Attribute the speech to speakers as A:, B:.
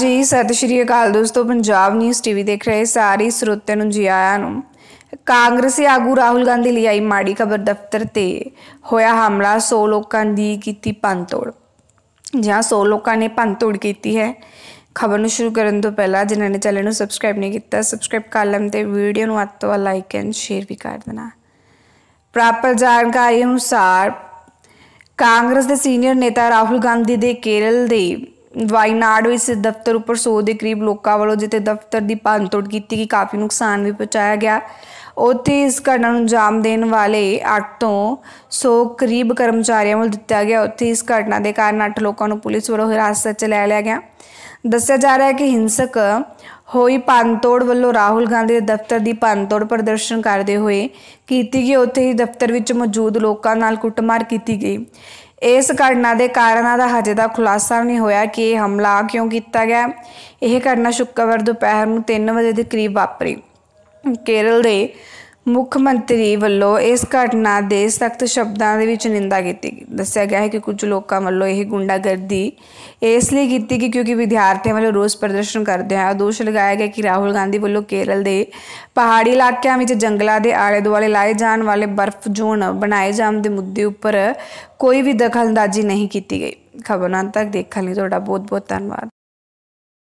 A: ਜੀ ਸਤਿ ਸ਼੍ਰੀ ਅਕਾਲ ਦੋਸਤੋ ਪੰਜਾਬ ਨਿਊਜ਼ ਟੀਵੀ ਦੇਖ ਰਹੇ ਸਾਰੇ ਸਰੋਤਿਆਂ ਨੂੰ ਜੀ ਆਇਆਂ ਨੂੰ ਕਾਂਗਰਸੀ ਆਗੂ ਰਾਹੁਲ ਗਾਂਧੀ ਲਈ ਆਈ ਮਾੜੀ ਖਬਰ ਦਫ਼ਤਰ ਤੇ ਹੋਇਆ ਹਮਲਾ 100 ਲੋਕਾਂ ਦੀ ਕੀਤੀ ਪੰਤੋੜ ਜਾਂ 100 ਲੋਕਾਂ ਨੇ ਪੰਤੋੜ ਕੀਤੀ ਹੈ ਖਬਰ ਨੂੰ ਸ਼ੁਰੂ ਕਰਨ ਤੋਂ ਪਹਿਲਾਂ ਜਿਨ੍ਹਾਂ ਨੇ ਚੈਨਲ ਨੂੰ ਸਬਸਕ੍ਰਾਈਬ ਨਹੀਂ ਕੀਤਾ ਸਬਸਕ੍ਰਾਈਬ ਕਰ ਲੈਣ ਤੇ ਵੀਡੀਓ ਨੂੰ ਅੱਤ ਤੋਂ ਲਾਈਕ ਐਂਡ ਸ਼ੇਅਰ ਵੀ ਕਰ ਦੇਣਾ ਪ੍ਰਾਪਤ ਜਾਣਕਾਰੀ ਅਨੁਸਾਰ ਕਾਂਗਰਸ ਦੇ ਸੀਨੀਅਰ ਨੇਤਾ ਰਾਹੁਲ ਗਾਂਧੀ ਦੇ ਕੇਰਲ ਦੇ ਵਾਇਨਾਡ ਵਿੱਚ ਦਫ਼ਤਰ ਉੱਪਰ 100 ਦੇ ਕਰੀਬ ਲੋਕਾਂ ਵੱਲੋਂ ਜਿੱਥੇ ਦਫ਼ਤਰ ਦੀ ਭੰਨਤੋੜ ਕੀਤੀ ਗਈ ਕਾਫੀ ਨੁਕਸਾਨ ਵੀ ਪਹੁੰਚਾਇਆ ਗਿਆ ਉੱਥੇ ਇਸ ਘਟਨਾ ਨੂੰ ਜਾਮ ਦੇਣ ਵਾਲੇ 8 ਤੋਂ 100 ਕਰੀਬ ਕਰਮਚਾਰੀਆਂ ਵੱਲ ਦਿੱਤਾ ਗਿਆ ਉੱਥੇ ਇਸ ਘਟਨਾ ਦੇ ਕਾਰਨ 8 ਲੋਕਾਂ ਨੂੰ ਪੁਲਿਸ ਵੱਲੋਂ ਹਿਰਾਸਤ 'ਚ ਲੈ ਲਿਆ ਗਿਆ ਦੱਸਿਆ ਜਾ ਰਿਹਾ ਹੈ ਕਿ ਹਿੰਸਕ ਹੋਈ ਪੰਤੋੜ ਵੱਲੋਂ ਰਾਹੁਲ ਗਾਂਧੀ ਦੇ ਦਫ਼ਤਰ ਦੀ ਪੰਤੋੜ ਪ੍ਰਦਰਸ਼ਨ ਕਰਦੇ ਹੋਏ ਕੀਤੀ ਗਈ ਉੱਥੇ ਹੀ ਦਫ਼ਤਰ ਵਿੱਚ ਮੌਜੂਦ ਲੋਕਾਂ ਨਾਲ ਕੁੱਟਮਾਰ ਕੀਤੀ ਗਈ ਇਸ ਘਟਨਾ ਦੇ ਕਾਰਨਾਂ ਦਾ ਹਜੇ ਤੱਕ ਖੁਲਾਸਾ ਨਹੀਂ ਹੋਇਆ ਕਿ ਇਹ ਹਮਲਾ ਕਿਉਂ ਕੀਤਾ ਗਿਆ ਇਹ ਘਟਨਾ ਸ਼ੁੱਕਰਵਾਰ ਦੁਪਹਿਰ ਨੂੰ 3 ਵਜੇ ਦੇ ਕਰੀਬ ਵਾਪਰੀ ਕੇਰਲ ਦੇ ਮੁੱਖ ਮੰਤਰੀ ਵੱਲੋਂ ਇਸ ਘਟਨਾ ਦੇ ਸਖਤ ਸ਼ਬਦਾਂ ਦੇ ਵਿੱਚ ਨਿੰਦਾ ਕੀਤੀ ਦੱਸਿਆ ਗਿਆ ਹੈ ਕਿ ਕੁਝ ਲੋਕਾਂ ਵੱਲੋਂ ਇਹ ਗੁੰਡਾਗਰਦੀ ਇਸ ਲਈ ਕੀਤੀ ਕਿ ਕਿਉਂਕਿ ਵਿਦਿਆਰਥੀਆਂ ਵੱਲੋਂ ਰੋਸ ਪ੍ਰਦਰਸ਼ਨ ਕਰਦੇ ਆ ਦੋਸ਼ ਲਗਾਇਆ ਗਿਆ ਕਿ ਰਾਹੁਲ ਗਾਂਧੀ ਵੱਲੋਂ ਕੇਰਲ ਦੇ ਪਹਾੜੀ ਇਲਾਕਿਆਂ ਵਿੱਚ ਜੰਗਲਾਂ ਦੇ ਆਲੇ ਦੁਆਲੇ ਲਾਏ ਜਾਣ ਵਾਲੇ ਬਰਫ਼ ਜ਼ੋਨ ਬਣਾਏ ਜਾਣ ਦੇ ਮੁੱਦੇ ਉੱਪਰ ਕੋਈ ਵੀ ਦਖਲਅੰਦਾਜ਼ੀ ਨਹੀਂ ਕੀਤੀ ਗਈ ਖਬਰਾਂ ਤੱਕ ਦੇਖਣ ਲਈ ਤੁਹਾਡਾ ਬਹੁਤ ਬਹੁਤ ਧੰਨਵਾਦ